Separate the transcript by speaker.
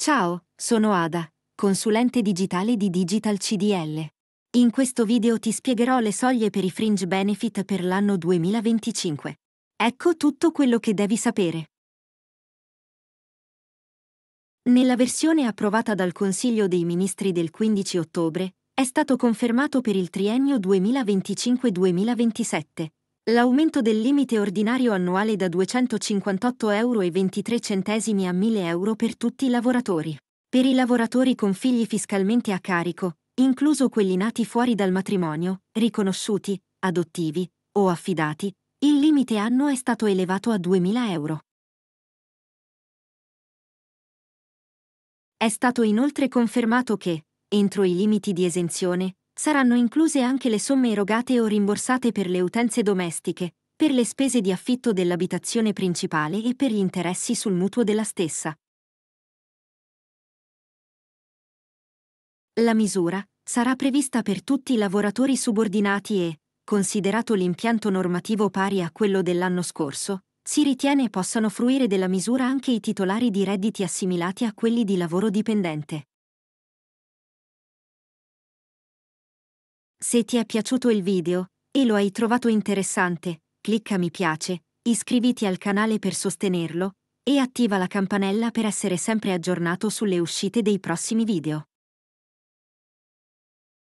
Speaker 1: Ciao, sono Ada, consulente digitale di Digital CDL. In questo video ti spiegherò le soglie per i fringe benefit per l'anno 2025.
Speaker 2: Ecco tutto quello che devi sapere.
Speaker 1: Nella versione approvata dal Consiglio dei Ministri del 15 ottobre, è stato confermato per il triennio 2025-2027 L'aumento del limite ordinario annuale da 258,23 euro a 1.000 euro per tutti i lavoratori. Per i lavoratori con figli fiscalmente a carico, incluso quelli nati fuori dal matrimonio, riconosciuti, adottivi o affidati, il limite
Speaker 2: anno è stato elevato a 2.000 euro.
Speaker 1: È stato inoltre confermato che, entro i limiti di esenzione, saranno incluse anche le somme erogate o rimborsate per le utenze domestiche, per le spese di affitto dell'abitazione principale e per gli interessi sul mutuo della stessa.
Speaker 2: La misura sarà prevista
Speaker 1: per tutti i lavoratori subordinati e, considerato l'impianto normativo pari a quello dell'anno scorso, si ritiene possano fruire della misura anche i titolari di redditi assimilati
Speaker 2: a quelli di lavoro dipendente.
Speaker 1: Se ti è piaciuto il video e lo hai trovato interessante, clicca mi piace, iscriviti al canale per sostenerlo e attiva la campanella per essere sempre
Speaker 2: aggiornato sulle uscite dei prossimi video.